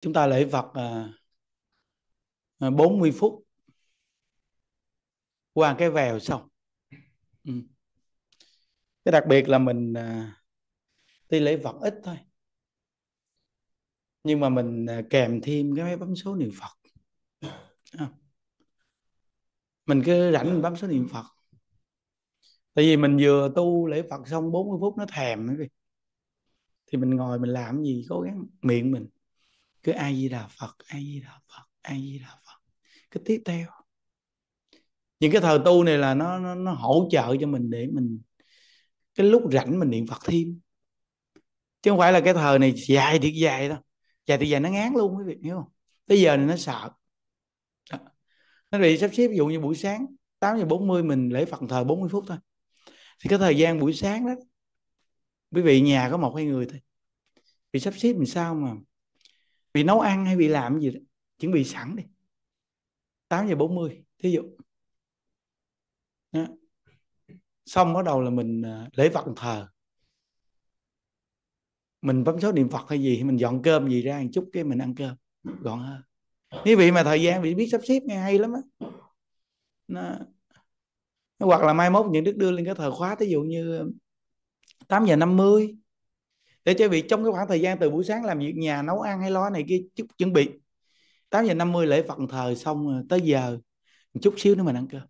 chúng ta lễ Phật à, 40 à, phút qua cái vèo xong ừ. cái đặc biệt là mình à, đi lễ Phật ít thôi nhưng mà mình à, kèm thêm cái máy bấm số niệm Phật à. mình cứ rảnh mình bấm số niệm Phật tại vì mình vừa tu lễ Phật xong 40 phút nó thèm thì mình ngồi mình làm gì cố gắng miệng mình cứ ai di đà phật ai di đà phật ai di đà phật cái tiếp theo những cái thờ tu này là nó, nó nó hỗ trợ cho mình để mình cái lúc rảnh mình niệm phật thêm chứ không phải là cái thờ này dài thiệt dài đâu dài thiệt dài nó ngán luôn quý vị hiểu không tới giờ này nó sợ nó bị sắp xếp ví dụ như buổi sáng 8 giờ 40 mình lễ Phật thờ 40 phút thôi thì cái thời gian buổi sáng đó quý vị nhà có một hai người thôi bị sắp xếp mình sao mà vì nấu ăn hay bị làm gì đó chuẩn bị sẵn đi 8 giờ 40 thí dụ đó. xong bắt đầu là mình ờ, lễ vật thờ mình bấm số niệm phật hay gì mình dọn cơm gì ra một chút cái mình ăn cơm gọn hơn nếu vị mà thời gian bị biết sắp xếp nghe hay lắm á nó hoặc là mai mốt những đức đưa lên cái thời khóa thí dụ như 8 giờ 50 để cho vị trong cái khoảng thời gian từ buổi sáng làm việc nhà nấu ăn hay lo này kia chút chuẩn bị 8 giờ 50 lễ phận thờ xong tới giờ chút xíu nữa mình ăn cơm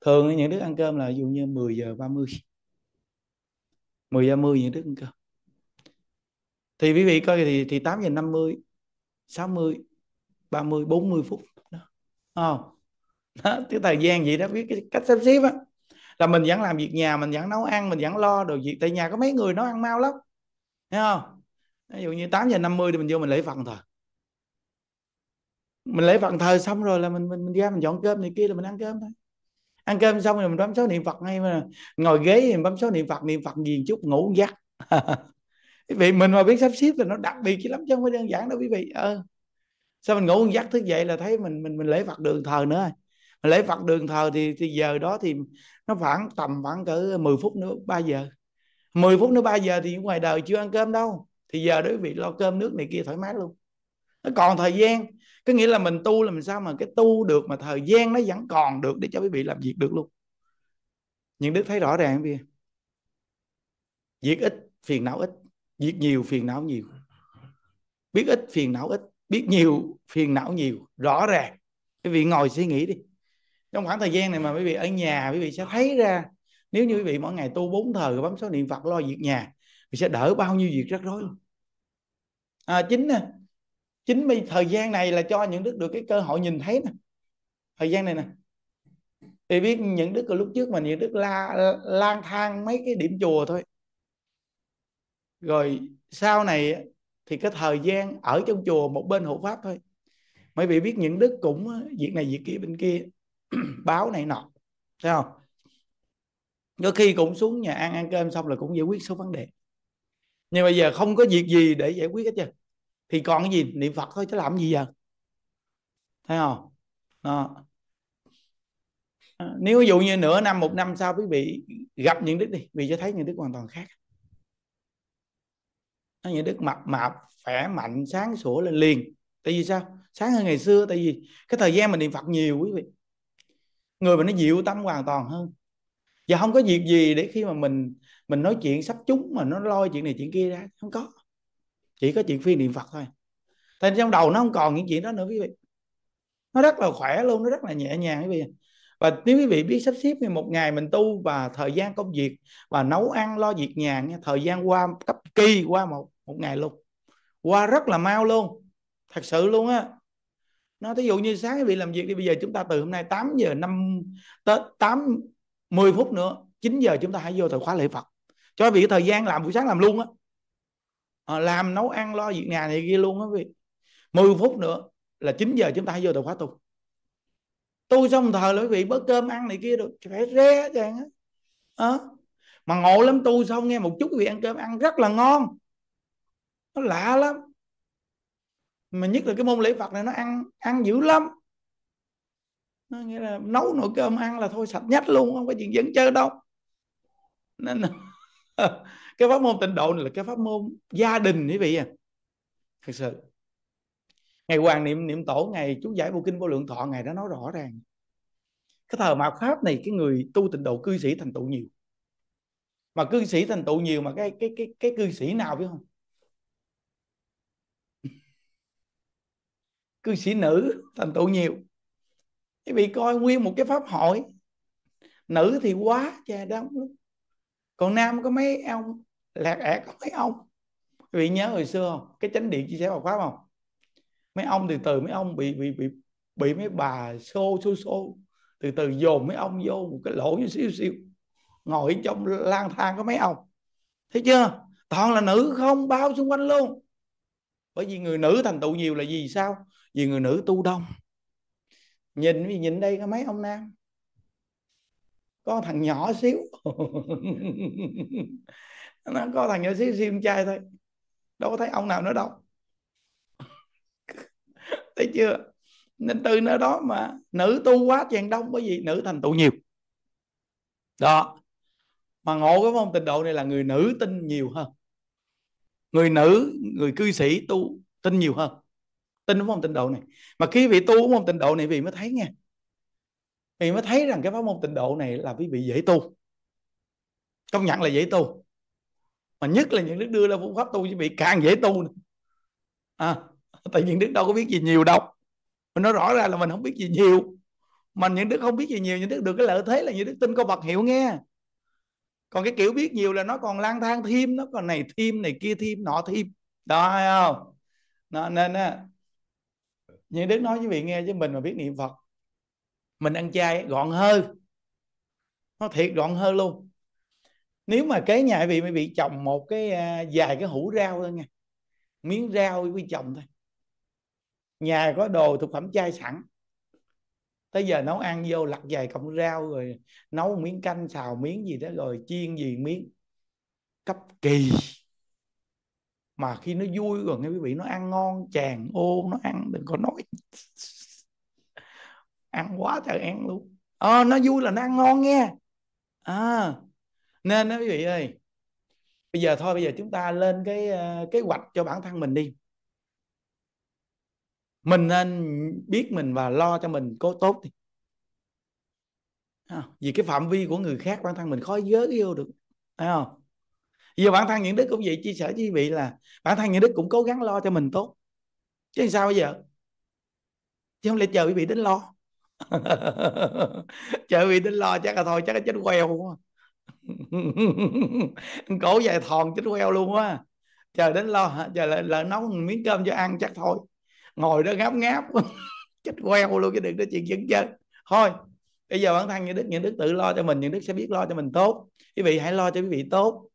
thường những đứa ăn cơm là dụ như 10 giờ 30 10 giờ 10 những đứa ăn cơm thì quý vị coi thì thì 8 giờ 50 60 30 40 phút đó. không đó, cái thời gian vậy đó biết cái cách sắp xếp á là mình vẫn làm việc nhà mình vẫn nấu ăn mình vẫn lo đồ việc tại nhà có mấy người nấu ăn mau lắm thấy không ví dụ như 8 giờ 50 thì mình vô mình lấy phần thờ mình lấy phần thờ xong rồi là mình mình, mình ra mình dọn cơm này kia là mình ăn cơm thôi ăn cơm xong rồi mình bấm số niệm phật ngay mà ngồi ghế thì mình bấm số niệm phật niệm phật gì chút ngủ giấc vị mình mà biết sắp xếp là nó đặc biệt chứ lắm chứ không phải đơn giản đâu quý vị ờ. sao mình ngủ giấc thức dậy là thấy mình mình mình lấy phật đường thờ nữa mình lễ phật đường thờ thì, thì giờ đó thì nó khoảng tầm khoảng cỡ 10 phút nữa 3 giờ 10 phút nữa 3 giờ thì ngoài đời chưa ăn cơm đâu thì giờ đối vị lo cơm nước này kia thoải mái luôn nó còn thời gian có nghĩa là mình tu là mình sao mà cái tu được mà thời gian nó vẫn còn được để cho quý vị làm việc được luôn những đức thấy rõ ràng vì việc ít phiền não ít việc nhiều phiền não nhiều biết ít phiền não ít biết nhiều phiền não nhiều rõ ràng quý vị ngồi suy nghĩ đi trong khoảng thời gian này mà quý vị ở nhà quý vị sẽ thấy ra nếu như quý vị mỗi ngày tu bốn thờ bấm số niệm phật lo việc nhà thì sẽ đỡ bao nhiêu việc rắc rối à, chính nè chính vì thời gian này là cho những đức được cái cơ hội nhìn thấy nè thời gian này nè thì biết những đức lúc trước mà những đức la lang thang mấy cái điểm chùa thôi rồi sau này thì cái thời gian ở trong chùa một bên hộ pháp thôi mấy vị biết những đức cũng việc này việc kia bên kia báo này nọ thấy không đôi khi cũng xuống nhà ăn ăn cơm xong là cũng giải quyết số vấn đề nhưng bây giờ không có việc gì để giải quyết hết trơn thì còn cái gì niệm phật thôi chứ làm gì giờ thấy không đó. À, nếu ví dụ như nửa năm một năm sau quý vị gặp những đức đi vì cho thấy những đức hoàn toàn khác nó những đức mập mạp khỏe mạnh sáng sủa lên liền tại vì sao sáng hơn ngày xưa tại vì cái thời gian mình niệm phật nhiều quý vị người mình nó dịu tâm hoàn toàn hơn và không có việc gì để khi mà mình mình nói chuyện sắp chúng mà nó lôi chuyện này chuyện kia ra không có chỉ có chuyện phi niệm phật thôi thì trong đầu nó không còn những chuyện đó nữa quý vị nó rất là khỏe luôn nó rất là nhẹ nhàng quý vị và nếu quý vị biết sắp xếp thì một ngày mình tu và thời gian công việc và nấu ăn lo việc nhà thời gian qua cấp kỳ qua một một ngày luôn qua rất là mau luôn thật sự luôn á nó thí dụ như sáng quý vị làm việc đi bây giờ chúng ta từ hôm nay 8 giờ 5 tới 8 10 phút nữa 9 giờ chúng ta hãy vô thời khóa lễ Phật cho vì thời gian làm buổi sáng làm luôn á à, làm nấu ăn lo việc nhà này kia luôn á vì 10 phút nữa là 9 giờ chúng ta hãy vô thời khóa tu tu xong thờ là quý vị bớt cơm ăn này kia được phải ré chàng á à, mà ngộ lắm tu xong nghe một chút quý vị ăn cơm ăn rất là ngon nó lạ lắm mà nhất là cái môn lễ Phật này nó ăn ăn dữ lắm nghĩa là nấu nồi cơm ăn là thôi sạch nhất luôn không có chuyện dẫn chơi đâu nên cái pháp môn tịnh độ này là cái pháp môn gia đình quý vị à thật sự ngày hoàng niệm niệm tổ ngày chú giải vô kinh vô lượng thọ ngày đó nói rõ ràng cái thờ mạt pháp này cái người tu tịnh độ cư sĩ thành tựu nhiều mà cư sĩ thành tựu nhiều mà cái cái cái cái cư sĩ nào biết không cư sĩ nữ thành tựu nhiều cái vị coi nguyên một cái pháp hội nữ thì quá chà đông lắm còn nam có mấy ông lạc ẻ có mấy ông quý vị nhớ hồi xưa không cái chánh điện chia sẻ Phật pháp không mấy ông từ từ mấy ông bị bị bị bị mấy bà xô xô xô từ từ dồn mấy ông vô một cái lỗ như xíu xíu ngồi trong lang thang có mấy ông thấy chưa toàn là nữ không bao xung quanh luôn bởi vì người nữ thành tựu nhiều là vì sao vì người nữ tu đông nhìn vì nhìn đây có mấy ông nam có thằng nhỏ xíu nó có thằng nhỏ xíu sim trai thôi đâu có thấy ông nào nữa đâu thấy chưa nên từ nơi đó mà nữ tu quá chàng đông bởi vì nữ thành tựu nhiều đó mà ngộ cái phong tình độ này là người nữ tin nhiều hơn người nữ người cư sĩ tu tin nhiều hơn tin đúng không tịnh độ này mà khi vị tu đúng không tịnh độ này vị mới thấy nghe vị mới thấy rằng cái pháp môn tịnh độ này là quý vị dễ tu công nhận là dễ tu mà nhất là những đức đưa ra phương pháp tu quý vị càng dễ tu nữa. à tại những đức đâu có biết gì nhiều đâu mình nói rõ ra là mình không biết gì nhiều mà những đức không biết gì nhiều những đức được cái lợi thế là những đức tin có vật hiểu nghe còn cái kiểu biết nhiều là nó còn lang thang thêm nó còn này thêm này kia thêm nọ thêm đó hay không nên nhưng đức nói với vị nghe với mình mà biết niệm phật mình ăn chay gọn hơn nó thiệt gọn hơn luôn nếu mà kế nhà vị mới bị trồng một cái dài à, cái hũ rau thôi nha miếng rau với chồng thôi nhà có đồ thực phẩm chay sẵn tới giờ nấu ăn vô lặt dài cọng rau rồi nấu miếng canh xào miếng gì đó rồi chiên gì miếng cấp kỳ mà khi nó vui rồi nghe quý vị nó ăn ngon chàng ô nó ăn đừng có nói ăn quá trời ăn luôn à, nó vui là nó ăn ngon nghe à, nên nói quý vị ơi bây giờ thôi bây giờ chúng ta lên cái uh, kế hoạch cho bản thân mình đi mình nên biết mình và lo cho mình có tốt thì à, vì cái phạm vi của người khác bản thân mình khó giới yêu được thấy không giờ bản thân những đức cũng vậy chia sẻ với quý vị là bản thân những đức cũng cố gắng lo cho mình tốt chứ sao bây giờ chứ không lẽ chờ quý vị đến lo chờ quý vị đến lo chắc là thôi chắc là chết queo luôn cổ dài thòn chết queo luôn quá chờ đến lo chờ là, là nấu miếng cơm cho ăn chắc thôi ngồi đó ngáp ngáp chết queo luôn cái đừng nói chuyện dẫn chân thôi bây giờ bản thân những đức những đức tự lo cho mình những đức sẽ biết lo cho mình tốt quý vị hãy lo cho quý vị tốt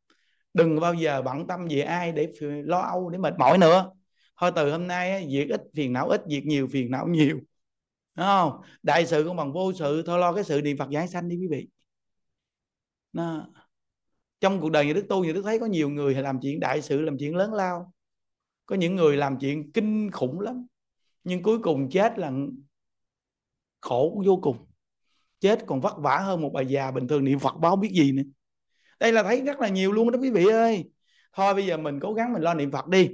đừng bao giờ bận tâm về ai để lo âu để mệt mỏi nữa thôi từ hôm nay việc ít phiền não ít việc nhiều phiền não nhiều đúng không đại sự cũng bằng vô sự thôi lo cái sự niệm phật giải sanh đi quý vị Nó. trong cuộc đời nhà đức tu nhà đức thấy có nhiều người làm chuyện đại sự làm chuyện lớn lao có những người làm chuyện kinh khủng lắm nhưng cuối cùng chết là khổ vô cùng chết còn vất vả hơn một bà già bình thường niệm phật báo biết gì nữa đây là thấy rất là nhiều luôn đó quý vị ơi thôi bây giờ mình cố gắng mình lo niệm phật đi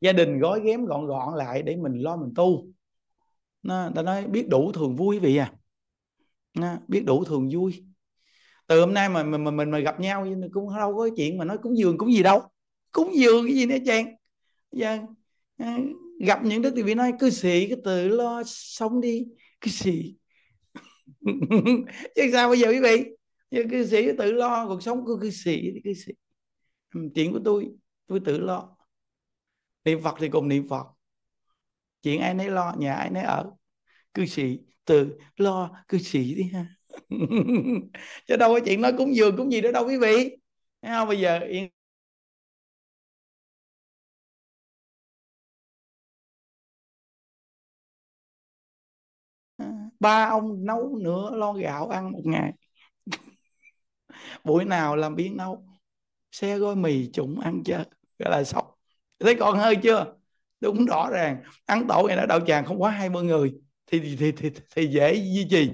gia đình gói ghém gọn gọn lại để mình lo mình tu nó ta nói biết đủ thường vui quý vị à nó, biết đủ thường vui từ hôm nay mà mình mà mình mà gặp nhau cũng đâu có chuyện mà nói cúng dường cũng gì đâu cúng dường cái gì nữa chàng giờ dạ, gặp những đức thì bị nói cứ sĩ cứ tự lo sống đi cứ sĩ chứ sao bây giờ quý vị như cư sĩ tự lo cuộc sống của cư sĩ thì cư sĩ ừ, chuyện của tôi tôi tự lo niệm phật thì cùng niệm phật chuyện ai nấy lo nhà ai nấy ở cư sĩ tự lo cư sĩ đi ha chứ đâu có chuyện nói cúng dường cúng gì đó đâu quý vị Thấy không bây giờ yên ba ông nấu nửa lo gạo ăn một ngày buổi nào làm biến nấu xe gói mì chủng ăn chơi gọi là sốc thấy còn hơi chưa đúng rõ ràng ăn tổ ngày đó đạo tràng không quá 20 người thì thì thì, thì, thì dễ duy trì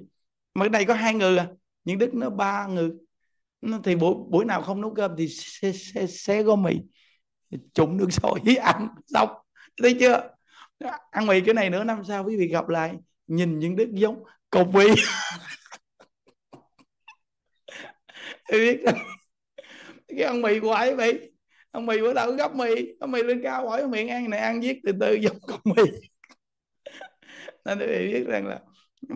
mà cái này có hai người à nhưng đức nó ba người thì buổi buổi nào không nấu cơm thì xé, xé, xé gói mì trụng nước sôi ăn xong thấy chưa ăn mì cái này nữa năm sau quý vị gặp lại nhìn những đức giống cột mì thì biết cái ông mì của ấy bị ông mì bữa đầu gấp mì ông mì lên cao hỏi miệng ăn này ăn giết từ từ giống con mì nên tôi biết rằng là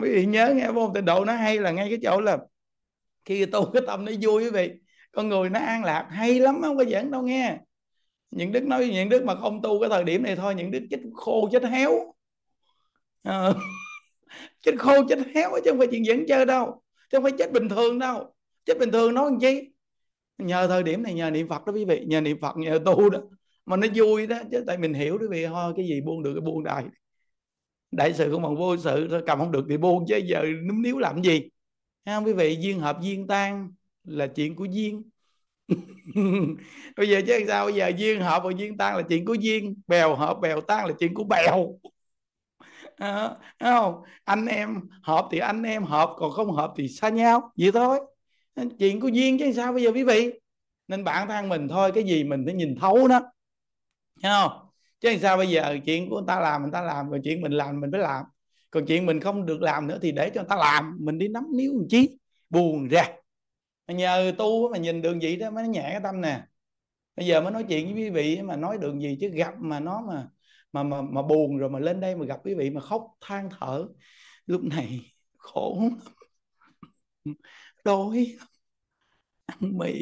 quý vị nhớ nghe vô tịnh độ nó hay là ngay cái chỗ là khi tu cái tâm nó vui quý vị con người nó an lạc hay lắm không có giỡn đâu nghe những đức nói những đức mà không tu cái thời điểm này thôi những đức chết khô chết héo à, chết khô chết héo chứ không phải chuyện dẫn chơi đâu chứ không phải chết bình thường đâu chứ bình thường nói chi nhờ thời điểm này nhờ niệm phật đó quý vị nhờ niệm phật nhờ tu đó mà nó vui đó chứ tại mình hiểu quý vị thôi cái gì buông được cái buông đại đại sự không bằng vô sự thôi cầm không được thì buông chứ giờ núm níu làm gì Thấy quý vị duyên hợp duyên tan là chuyện của duyên bây giờ chứ sao bây giờ duyên hợp và duyên tan là chuyện của duyên bèo hợp bèo tan là chuyện của bèo à, không anh em hợp thì anh em hợp còn không hợp thì xa nhau vậy thôi chuyện của duyên chứ sao bây giờ quý vị nên bản thân mình thôi cái gì mình phải nhìn thấu đó thấy không chứ sao bây giờ chuyện của người ta làm người ta làm còn chuyện mình làm mình phải làm còn chuyện mình không được làm nữa thì để cho người ta làm mình đi nắm níu một chí buồn ra nhờ tu mà nhìn đường vậy đó mới nhẹ cái tâm nè bây giờ mới nói chuyện với quý vị mà nói đường gì chứ gặp mà nó mà mà mà, mà buồn rồi mà lên đây mà gặp quý vị mà khóc than thở lúc này khổ lắm đói ăn mì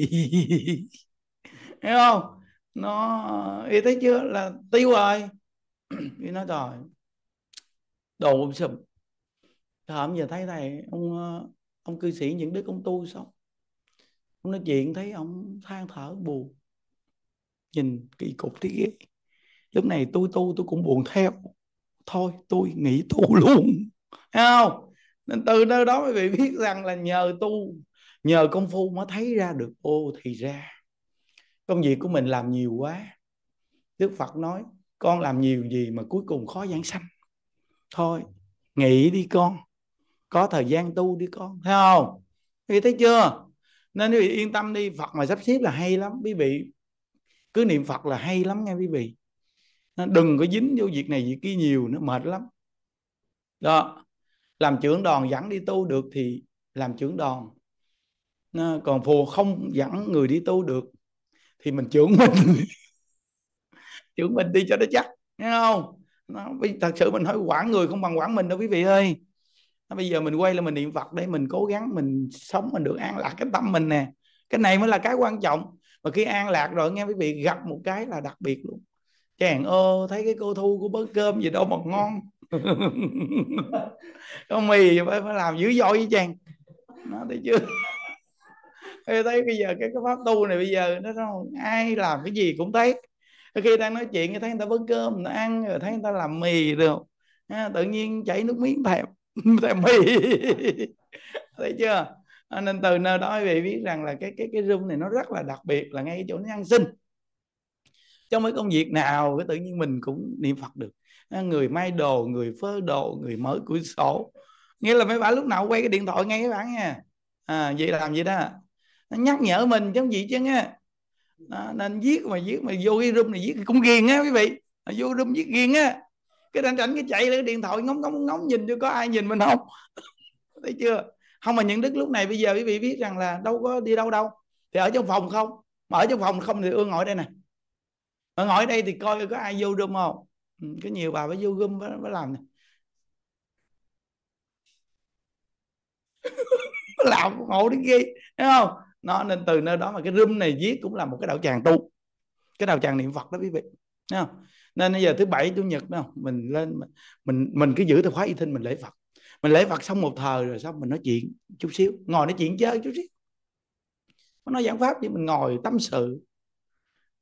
thấy không nó y thấy chưa là tiêu rồi y nói trời đồ ông sụp thảm giờ thấy thầy ông ờ, ông cư sĩ những đức ông tu xong ông nói chuyện thấy ông than thở buồn nhìn kỳ cục thế ghê lúc này tôi tu tôi cũng buồn theo thôi tôi nghỉ tu luôn thấy không nên từ nơi đó quý vị biết rằng là nhờ tu nhờ công phu mới thấy ra được ô thì ra công việc của mình làm nhiều quá đức phật nói con làm nhiều gì mà cuối cùng khó giảng sanh thôi nghỉ đi con có thời gian tu đi con thấy không quý thấy chưa nên quý vị yên tâm đi phật mà sắp xếp là hay lắm quý vị cứ niệm phật là hay lắm nghe quý vị đừng có dính vô việc này việc kia nhiều nó mệt lắm đó làm trưởng đoàn dẫn đi tu được thì làm trưởng đoàn còn phù không dẫn người đi tu được thì mình trưởng mình trưởng mình đi cho nó chắc nghe không nó, thật sự mình nói quản người không bằng quản mình đâu quý vị ơi nó, bây giờ mình quay là mình niệm phật để mình cố gắng mình sống mình được an lạc cái tâm mình nè cái này mới là cái quan trọng mà khi an lạc rồi nghe quý vị gặp một cái là đặc biệt luôn chàng ơ thấy cái cô thu của bớt cơm gì đâu mà ngon có mì phải phải làm dữ dội với chàng nó thấy chưa Ê, thấy bây giờ cái cái pháp tu này bây giờ nó ai làm cái gì cũng thấy khi đang nói chuyện thấy người ta vấn cơm người ta ăn rồi thấy người ta làm mì được à, tự nhiên chảy nước miếng thèm thèm mì thấy chưa nên từ nơi đó quý vị biết rằng là cái cái cái room này nó rất là đặc biệt là ngay cái chỗ nó ăn sinh trong mấy công việc nào cái tự nhiên mình cũng niệm phật được à, người may đồ người phớ đồ người mở cửa sổ nghĩa là mấy bạn lúc nào quay cái điện thoại ngay các bạn nha à, vậy làm vậy đó nó nhắc nhở mình chứ gì chứ nghe đó, nên viết mà viết mà vô cái room này viết cũng ghiền á quý vị à, vô room viết ghiền á cái rảnh rảnh cái chạy lên cái điện thoại ngóng ngóng ngóng nhìn cho có ai nhìn mình không thấy chưa không mà những đức lúc này bây giờ quý vị biết rằng là đâu có đi đâu đâu thì ở trong phòng không mà ở trong phòng không thì ưa ngồi đây nè mà ngồi đây thì coi có ai vô room không ừ, có nhiều bà phải vô room mới, làm này. làm ngộ đến kia thấy không nó nên từ nơi đó mà cái room này viết cũng là một cái đạo tràng tu cái đạo tràng niệm phật đó quý vị thấy không nên bây giờ thứ bảy chủ nhật đó mình lên mình mình cứ giữ từ khóa y thinh mình lễ phật mình lễ phật xong một thờ rồi xong mình nói chuyện chút xíu ngồi nói chuyện chơi chút xíu nó nói giảng pháp thì mình ngồi tâm sự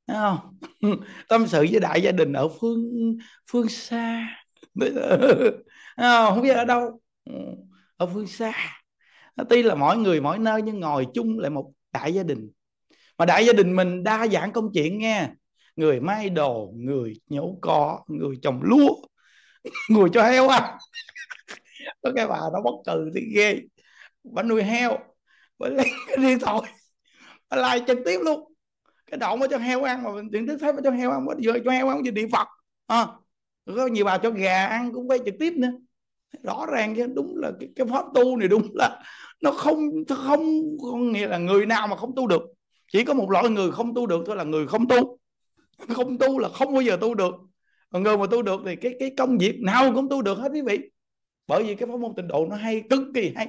Thấy không tâm sự với đại gia đình ở phương phương xa không biết ở đâu ừ, ở phương xa tuy là mỗi người mỗi nơi nhưng ngồi chung lại một đại gia đình mà đại gia đình mình đa dạng công chuyện nghe người may đồ người nhổ cỏ người trồng lúa người cho heo à có cái bà nó bất cừ thì ghê bà nuôi heo bà lấy cái điện thoại bà like trực tiếp luôn cái đậu mới cho heo ăn mà điện thức thấy mới cho heo ăn mới giờ cho heo ăn gì địa phật à, có nhiều bà cho gà ăn cũng quay trực tiếp nữa rõ ràng chứ đúng là cái, cái pháp tu này đúng là nó không không có nghĩa là người nào mà không tu được chỉ có một loại người không tu được thôi là người không tu không tu là không bao giờ tu được còn người mà tu được thì cái cái công việc nào cũng tu được hết quý vị bởi vì cái pháp môn tịnh độ nó hay cực kỳ hay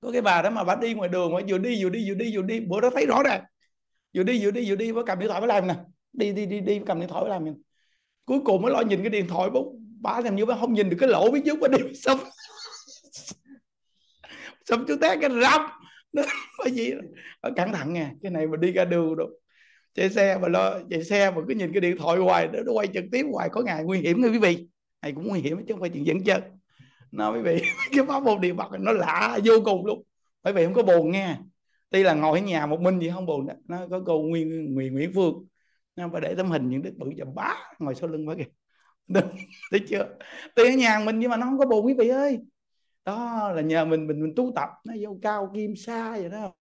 có cái bà đó mà bà đi ngoài đường mà vừa đi vừa đi vừa đi vừa đi bữa đó thấy rõ ràng vừa đi vừa đi vừa đi mới cầm điện thoại mới làm nè đi đi đi đi cầm điện thoại mới làm nè cuối cùng mới lo nhìn cái điện thoại bố bả làm như bả không nhìn được cái lỗ biết chứ mà đi xong xong chú té cái râm bởi vì cẩn thận nha cái này mà đi ra đường đâu chạy xe mà lo chạy xe mà cứ nhìn cái điện thoại hoài nó quay trực tiếp hoài có ngày nguy hiểm nha quý vị này cũng nguy hiểm chứ không phải chuyện dẫn chân nó quý vị cái pháp môn điện phật nó lạ vô cùng luôn bởi vì không có buồn nghe tuy là ngồi ở nhà một mình thì không buồn đó. nó có cô nguyên nguyễn nguyễn phương nó phải để tấm hình những đứa bự chầm bá ngồi sau lưng quá kìa thấy chưa tuy ở nhà mình nhưng mà nó không có buồn quý vị ơi đó là nhờ mình mình mình tu tập nó vô cao kim sa vậy đó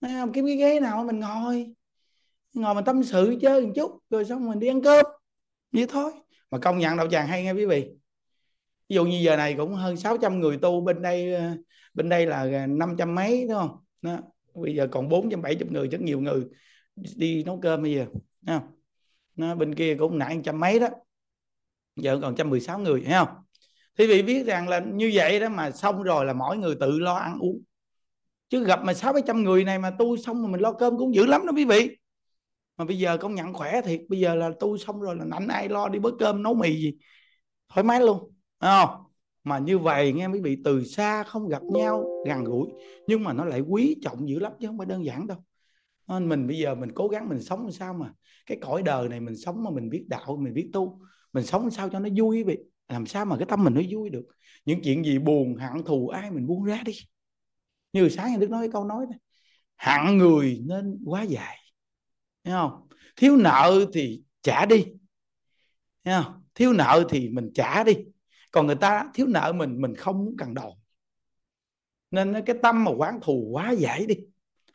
Nói không kiếm cái ghế nào mình ngồi ngồi mình tâm sự chơi một chút rồi xong mình đi ăn cơm vậy thôi mà công nhận đạo tràng hay nghe quý vị ví dụ như giờ này cũng hơn 600 người tu bên đây bên đây là 500 mấy đúng không đó. bây giờ còn 470 người rất nhiều người đi nấu cơm bây giờ thấy nó bên kia cũng nãy trăm mấy đó giờ còn 116 người thấy không thì vị biết rằng là như vậy đó mà xong rồi là mỗi người tự lo ăn uống chứ gặp mà sáu bảy trăm người này mà tu xong mà mình lo cơm cũng dữ lắm đó quý vị mà bây giờ công nhận khỏe thiệt bây giờ là tu xong rồi là nảnh ai lo đi bới cơm nấu mì gì thoải mái luôn Đấy không mà như vậy nghe quý vị từ xa không gặp nhau gần gũi nhưng mà nó lại quý trọng dữ lắm chứ không phải đơn giản đâu nên mình bây giờ mình cố gắng mình sống làm sao mà cái cõi đời này mình sống mà mình biết đạo mình biết tu mình sống làm sao cho nó vui vậy? làm sao mà cái tâm mình nó vui được những chuyện gì buồn hận thù ai mình buông ra đi như sáng nay đức nói cái câu nói đó hận người nên quá dài thấy không thiếu nợ thì trả đi thấy không thiếu nợ thì mình trả đi còn người ta thiếu nợ mình mình không muốn cần đòi nên cái tâm mà quán thù quá dễ đi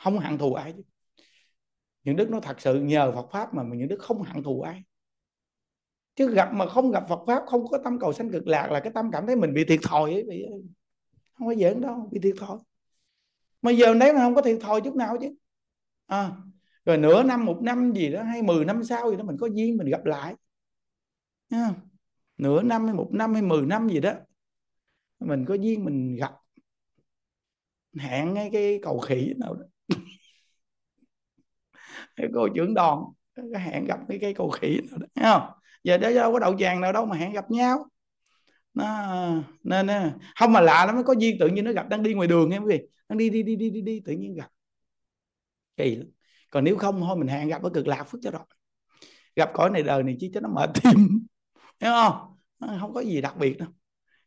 không hận thù ai những đức nó thật sự nhờ Phật pháp mà những đức không hận thù ai chứ gặp mà không gặp Phật pháp không có tâm cầu sanh cực lạc là cái tâm cảm thấy mình bị thiệt thòi ấy bị không có giỡn đâu bị thiệt thòi mà giờ đấy mà không có thiệt thòi chút nào chứ à, rồi nửa năm một năm gì đó hay mười năm sau gì đó mình có duyên mình gặp lại Nha. nửa năm hay một năm hay mười năm gì đó mình có duyên mình gặp hẹn ngay cái cầu khỉ nào đó cái cô trưởng đoàn hẹn gặp cái cây cầu khỉ nào đó không giờ đó đâu có đậu vàng nào đâu mà hẹn gặp nhau nó nên không mà lạ lắm có duyên tự nhiên nó gặp đang đi ngoài đường em quý vị đang đi đi đi đi đi, đi tự nhiên gặp kỳ lắm còn nếu không thôi mình hẹn gặp ở cực lạc phước cho rồi gặp cõi này đời này chứ cho nó mở tim hiểu không nó không có gì đặc biệt đâu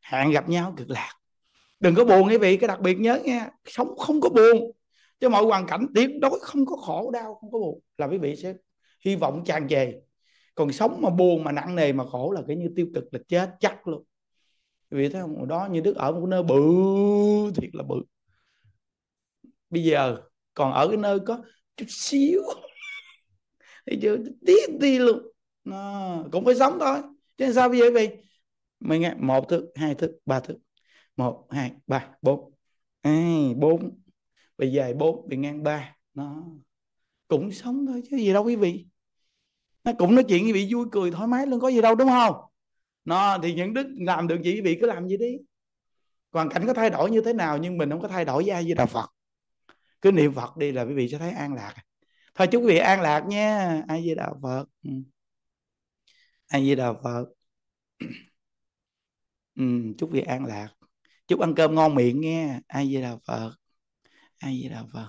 hẹn gặp nhau cực lạc đừng có buồn cái vị cái đặc biệt nhớ nha sống không có buồn chứ mọi hoàn cảnh tuyệt đối không có khổ đau không có buồn là quý vị sẽ hy vọng tràn về còn sống mà buồn mà nặng nề mà khổ là cái như tiêu cực là chết chắc luôn vì thế không đó như đức ở một nơi bự thiệt là bự bây giờ còn ở cái nơi có chút xíu thì chưa tí đi luôn nó cũng phải sống thôi chứ sao bây giờ vì mình nghe một thức hai thức ba thức một hai ba bốn hai, bốn bị dài bốn bị ngang ba nó cũng sống thôi chứ gì đâu quý vị nó cũng nói chuyện quý vị vui cười thoải mái luôn có gì đâu đúng không nó thì những đức làm được gì quý vị cứ làm gì đi hoàn cảnh có thay đổi như thế nào nhưng mình không có thay đổi với ai với đạo phật cứ niệm phật đi là quý vị sẽ thấy an lạc thôi chúc quý vị an lạc nhé ai với đạo phật ừ. ai với đạo phật ừ, chúc quý vị an lạc chúc ăn cơm ngon miệng nghe ai với đạo phật ai với đạo phật